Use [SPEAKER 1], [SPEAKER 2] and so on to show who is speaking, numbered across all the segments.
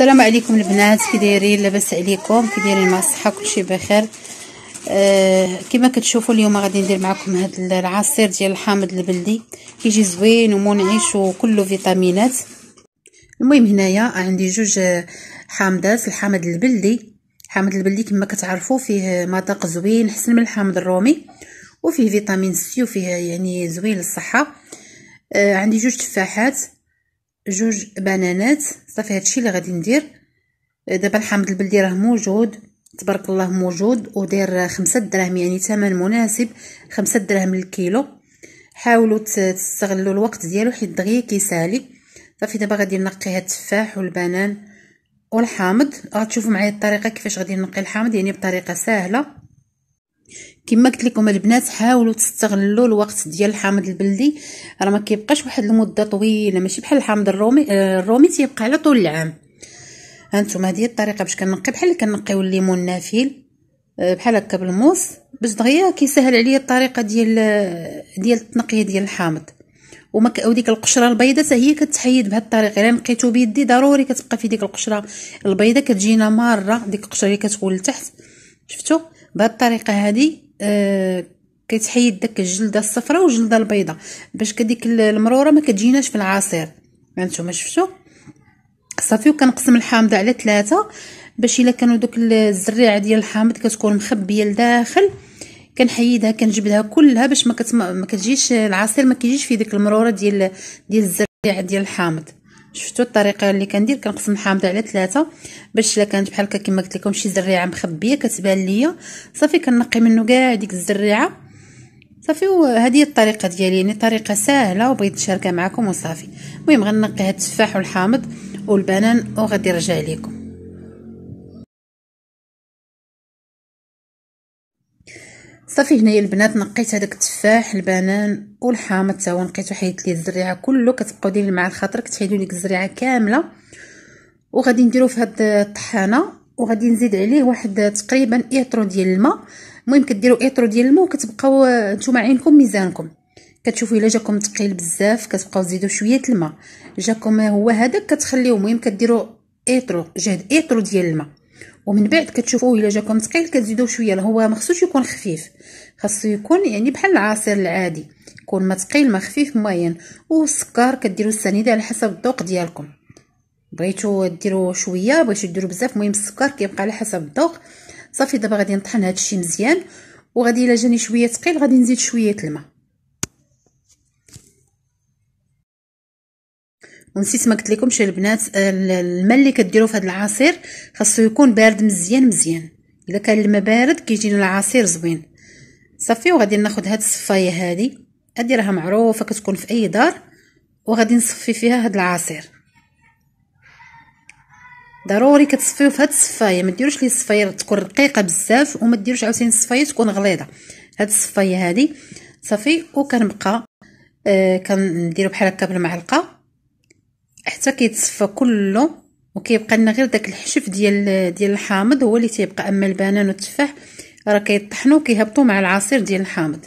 [SPEAKER 1] السلام عليكم البنات كي دايرين لاباس عليكم كي دايرين مع الصحه كلشي بخير آه كما كتشوفوا اليوم غادي ندير معكم هذا العصير ديال الحامض البلدي كيجي زوين ومنعش وكله فيتامينات المهم هنايا عندي جوج حامضات الحامض البلدي الحامض البلدي كما كتعرفوا فيه مذاق زوين حسن من الحامض الرومي وفيه فيتامين سي وفيه يعني زوين للصحه آه عندي جوج تفاحات جوج بنانات صافي هادشي اللي غادي ندير دابا الحامض البلدي راه موجود تبارك الله موجود ودير خمسة دراهم يعني ثمن مناسب خمسة دراهم للكيلو حاولوا تستغلوا الوقت ديالو حيت دغيا كيسالي صافي دابا غادي نقي هاد التفاح والبنان والحامض غتشوفوا آه، معايا الطريقه كيفاش غادي نقي الحامض يعني بطريقه سهله كما قلت لكم البنات حاولوا تستغلوا الوقت ديال الحامض البلدي راه ما كيبقاش واحد المده طويله ماشي بحال الحامض الرومي آه، الرومي تيبقى على طول العام هانتوما هذه الطريقه باش كنقي بحال اللي كنقيو الليمون النافيل آه، بحال هكا بالموس باش دغيا كيسهل عليا الطريقه ديال آه، ديال التنقيه ديال الحامض وما وديك القشره البيضاء حتى هي كتحيد بهاد الطريقه الا نقيتو بيدي ضروري كتبقى في ديك القشره البيضاء كتجينا ماره ديك القشره اللي كتكون لتحت شفتوا بهاد الطريقه هادي آه كتحيد داك الجلده الصفراء والجلده البيضاء باش كديك المروره ما كتجيناش في العصير هانتوما يعني شفتوا صافي وكنقسم الحامضه على ثلاثه باش الا كانوا دوك الزريعه ديال الحامض كتكون مخبيه لداخل كنحيدها كنجبدها كلها باش ما, كتجيش العصير ما كيجيش في ديك المروره ديال ديال الزريعه ديال الحامض شفتوا الطريقه اللي كندير كنقسم الحامضه على ثلاثه باش الا كانت بحال هكا كما قلت لكم شي زريعه مخبيه كتبان ليا صافي كنقي منه كاع ديك الزريعه صافي وهذه الطريقه ديالي يعني طريقه سهله وبغيت نشاركها معكم وصافي المهم غنقي هاد التفاح والحامض والبنان وغادي نرجع لكم صافي هنايا البنات نقيت هذاك التفاح البنان والحامض تا هو نقيتو حيدت ليه الزريعه كله كتبقاو دايرين مع الخاطر كتحيدوا ليك الزريعه كامله وغادي نديرو في هاد الطحانه وغادي نزيد عليه واحد تقريبا ايترو ديال الماء المهم كديروا ايترو ديال الماء وكتبقاو نتوما عينكم ميزانكم كتشوفوا الا جاكم ثقيل بزاف كتبقاو تزيدوا شويه الماء جاكم هو هذاك كتخليوه المهم كديروا ايترو جهد ايترو ديال الماء ومن بعد كتشوفوه الا جاكم ثقيل كتزيدوا شويه هو ما خصوش يكون خفيف خاصو يكون يعني بحال العصير العادي يكون ما ثقيل ما خفيف ماين والسكر كديروا السنيده على حسب الذوق ديالكم بغيتو ديروا شويه بغيتو ديروا بزاف المهم السكر كيبقى على حسب الذوق صافي دابا غادي نطحن هادشي مزيان وغادي الا جاني شويه ثقيل غادي نزيد شويه الماء ونسيت ما قلت لكمش البنات آه، الماء اللي كديروا في هذا العصير خاصو يكون بارد مزيان مزيان الا كان الماء بارد كيجينا العصير زوين صافي وغادي ناخذ هاد الصفايه هادي هادي راها معروفه كتكون في اي دار وغادي نصفي فيها هاد العصير ضروري كتصفيو في الصفايه ما ديروش لي الصفايه تكون رقيقه بزاف وما ديروش عاوتاني الصفايه تكون غليظه هاد الصفايه هادي صافي وكنبقى آه كنديرو بحال هكا بالمعلقه حتى كيتصفى كله وكيبقى لنا غير داك الحشف ديال ديال الحامض هو اللي تيبقى اما البنان والتفاح راه كيطحنوا كيهبطوا مع العصير ديال الحامض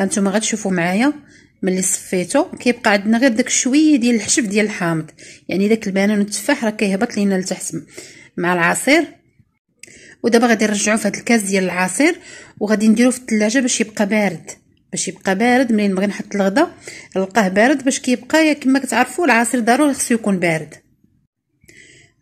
[SPEAKER 1] هانتوما غتشوفوا معايا ملي صفيتو كيبقى عندنا غير داك شويه ديال الحشف ديال الحامض يعني داك البنان والتفاح راه كيهبط لينا لتحت مع العصير ودابا غادي نرجعو في الكاس ديال العصير وغادي نديرو في الثلاجه باش يبقى بارد باش يبقى بارد ملي نبغي نحط الغدا نلقاه بارد باش كيبقى يا كما كتعرفوا العصير ضروري خصو يكون بارد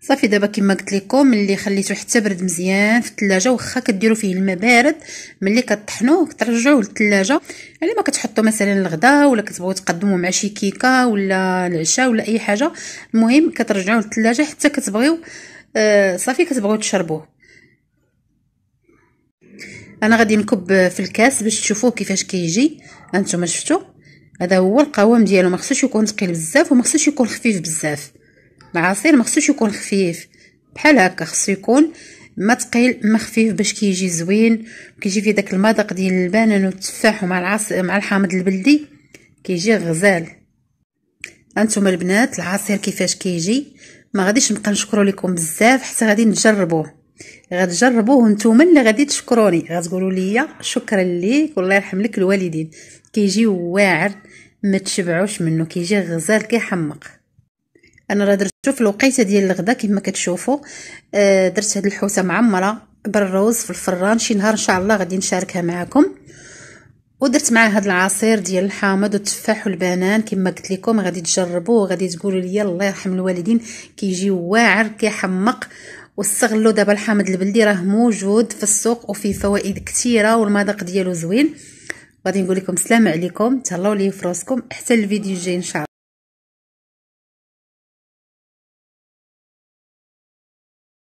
[SPEAKER 1] صافي دابا كما قلت لكم ملي خليتو حتى برد مزيان في الثلاجه واخا كديروا فيه الماء بارد ملي كطحنوه كترجعوه للثلاجه يعني ما كتحطوا مثلا الغداء ولا كتبغيو تقدموه مع شي كيكه ولا العشاء ولا اي حاجه المهم كترجعوه للثلاجه حتى كتبغيو آه صافي كتبغيو تشربوه انا غادي نكب في الكاس باش تشوفوه كيفاش كيجي هانتوما شفتو هذا هو القوام ديالو ما خصوش يكون ثقيل بزاف وما خصوش يكون خفيف بزاف العصير ما خصوش يكون خفيف بحال هكا خصو يكون ما ثقيل ما خفيف باش كيجي كي زوين كيجي فيه داك المذاق ديال البنان والتفاح ومع العص مع الحامض البلدي كيجي كي غزال انتم البنات العصير كيفاش كيجي كي ما غاديش نبقى نشكرو لكم بزاف حتى غادي نجربوه غتجربوه نتوما اللي غادي تشكروني غتقولوا لي شكرا ليك والله يرحم لك الوالدين كيجي واعر ما تشبعوش منه كيجي غزال كيحمق انا راه درتو في الوقيته ديال الغدا كما كتشوفوا آه، درت هاد الحوسه معمره بالروز في الفران شي نهار ان شاء الله غادي نشاركها معكم ودرت معاه هاد العصير ديال الحامض والتفاح والبنان كما قلت لكم غادي تجربوه وغادي تقولوا لي الله يرحم الوالدين كيجي واعر كيحمق واستغلوا دابا الحامض البلدي راه موجود في السوق وفي فوائد كثيره والمذاق ديالو زوين غادي نقول لكم سلام عليكم تهلاو لي في راسكم حتى الفيديو الجاي ان شاء الله